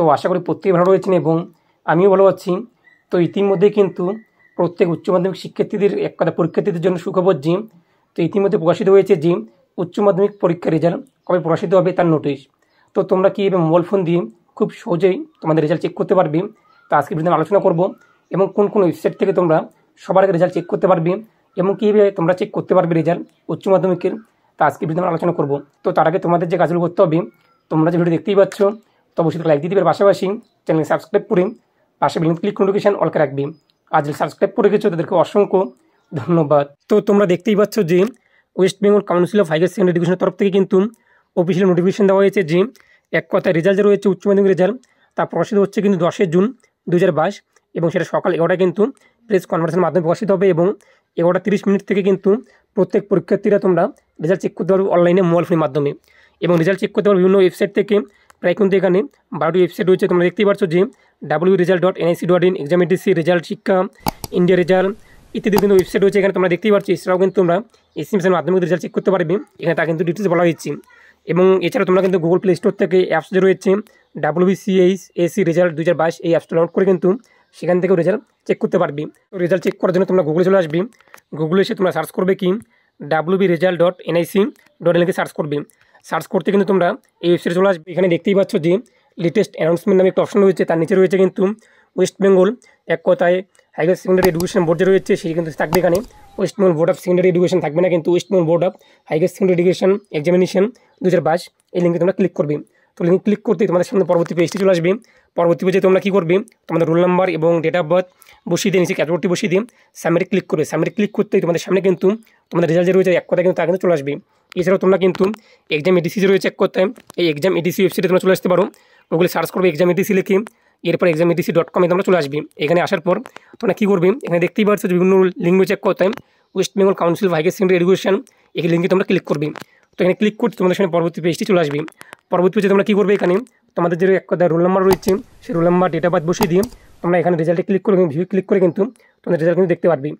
তো আশা করি প্রত্যেকে ভালো রয়েছেন এবং আমিও ভালো আছি তো ইতিমধ্যে কিন্তু প্রত্যেক উচ্চ মাধ্যমিক শিক্ষার্থীদের এক কথা পরীক্ষার্থীদের জন্য সুখবর যে তো ইতিমধ্যে প্রকাশিত হয়েছে যে উচ্চ মাধ্যমিক পরীক্ষার রেজাল্ট কবে প্রকাশিত হবে তার নোটিশ তো তোমরা কি মোবাইল ফোন দিয়ে খুব সহজেই তোমাদের রেজাল্ট চেক করতে পারবে তো আজকে বিভিন্ন আলোচনা করব এবং কোন কোন ওয়েবসাইট থেকে তোমরা সবার আগে রেজাল্ট চেক করতে পারবে এবং কীভাবে তোমরা চেক করতে পারবে রেজাল্ট উচ্চ মাধ্যমিকের তা আজকে বিভিন্ন আলোচনা করব তো তার আগে তোমাদের যে কাজগুলো করতে হবে তোমরা যে ভিডিও দেখতেই পাচ্ছ তো অবশ্যই লাইক দিয়ে দিবেন পাশাপাশি চ্যানেল সাবস্ক্রাইব করে পাশে বিলিং ক্লিক নোটিফিকেশান অলকে রাখবি আর যারা সাবস্ক্রাইব করে গেছো তাদেরকে অসংখ্য ধন্যবাদ তো তোমরা দেখতেই পাচ্ছ যে West Bengal council of higher secondary এডুকেশনের তরফ থেকে কিন্তু অফিসিয়াল নোটিফিকেশন দেওয়া হয়েছে যে এক কথায় রেজাল্ট রয়েছে উচ্চ মাধ্যমিক রেজাল্ট তা প্রকাশিত হচ্ছে কিন্তু দশই জুন দু এবং সেটা সকাল এগারোটা কিন্তু প্রেস কনফারেন্সের মাধ্যমে প্রকাশিত হবে এবং এগারোটা তিরিশ মিনিট থেকে কিন্তু প্রত্যেক পরীক্ষার্থীরা তোমরা রেজাল্ট চেক করতে পারবে অনলাইনে মোবাইল ফোনের মাধ্যমে এবং রেজাল্ট চেক করতে পারবে বিভিন্ন ওয়েবসাইট থেকে প্রায় কিন্তু এখানে বারোটি ওয়েবসাইট রয়েছে তোমরা দেখতেই পাচ্ছ যে W result dot NIC dot in exam ADC result Shiksha India result ইত্যাদি কিন্তু ওয়েবসাইট রয়েছে এখানে তোমরা দেখতেই পাচ্ছ এছাড়াও কিন্তু তোমরা এসএমএসের মাধ্যমে রেজাল্ট চেক করতে পারবে এখানে তা কিন্তু ডিটেলস বলা হয়েছে এবং এছাড়া তোমরা কিন্তু গুগল প্লে স্টোর থেকে অ্যাপস যে রয়েছে ডাব্লিউবিসিএইচ এসি রেজাল্ট দু এই অ্যাপসটা ডাউনলোড করে কিন্তু সেখান থেকেও রেজাল্ট চেক করতে পারবি তো রেজাল্ট চেক করার জন্য তোমরা গুগলে চলে আসবে গুগলে এসে তোমরা সার্চ করবে কি WB result dot NIC dot ইনকে সার্চ করবে সার্চ করতে কিন্তু তোমরা এই ওয়েবসাইটে চলে আসবে এখানে দেখতেই পাচ্ছ যে লেটেস্ট অ্যানাউন্সমেন্ট নামে একটা অপশন রয়েছে তার নিচে রয়েছে কিন্তু ওয়েস্ট বেঙ্গল এক কথায় হাইয়ার সেকেন্ডারি এডুকেশন বোর্ড যে রয়েছে সেটি কিন্তু থাকবে এখানে West Bengal board of secondary education থাকবে না কিন্তু West Bengal board of higher secondary education examination দু এই লিঙ্কে তোমরা ক্লিক করবে তো লিঙ্ক ক্লিক করতেই তোমাদের সামনে পরবর্তী পেজটি চলে আসবে পরবর্তী পর্যায়ে তোমরা কী করবে তোমাদের রোল নাম্বার এবং ডেট অফ বার্থ বসিয়ে দিয়ে নিচে ক্যাটাগরিটি বসিয়ে দিয়ে সামনে ক্লিক করবে সামনে ক্লিক করতেই তোমাদের সামনে কিন্তু তোমাদের রেজাল্ট যে রয়েছে এক কথা কিন্তু তা কিন্তু চলে আসবে এছাড়াও তোমরা কিন্তু এক্সাম এডিসি যে রয়েছে চেক করতে এই এক্সাম এডিসি ওয়েবসাইটে তোমরা চলে আসতে পারো গুগলে সার্চ করবে এক্সাম এডিসি লিখে এরপর এক্সাম এডিসি ডট কমে তোমরা চলে আসবে এখানে আসার পর তোমরা কী করবে এখানে দেখতেই পাচ্ছ যে বিভিন্ন লিঙ্কগুলো চেক করতে ওয়েস্ট বেঙ্গল কাউন্সিল ভাইকেস সেকেন্ডারি এডুকেশন এই লিঙ্কে তোমরা ক্লিক করবে তো এখানে ক্লিক করতে তোমাদের সামনে পরবর্তী পেজটি চলে আসবে পরবর্তী পেজে তোমরা কী করবে এখানে তোমাদের যে এক কথা রোল নাম্বার রয়েছে সেই রোল নাম্বার ডেটা বাদ বসিয়ে দিয়ে তোমরা এখানে রেজাল্টে ক্লিক করে ভিউ ক্লিক করে কিন্তু তোমাদের রেজাল্ট কিন্তু দেখতে পারবি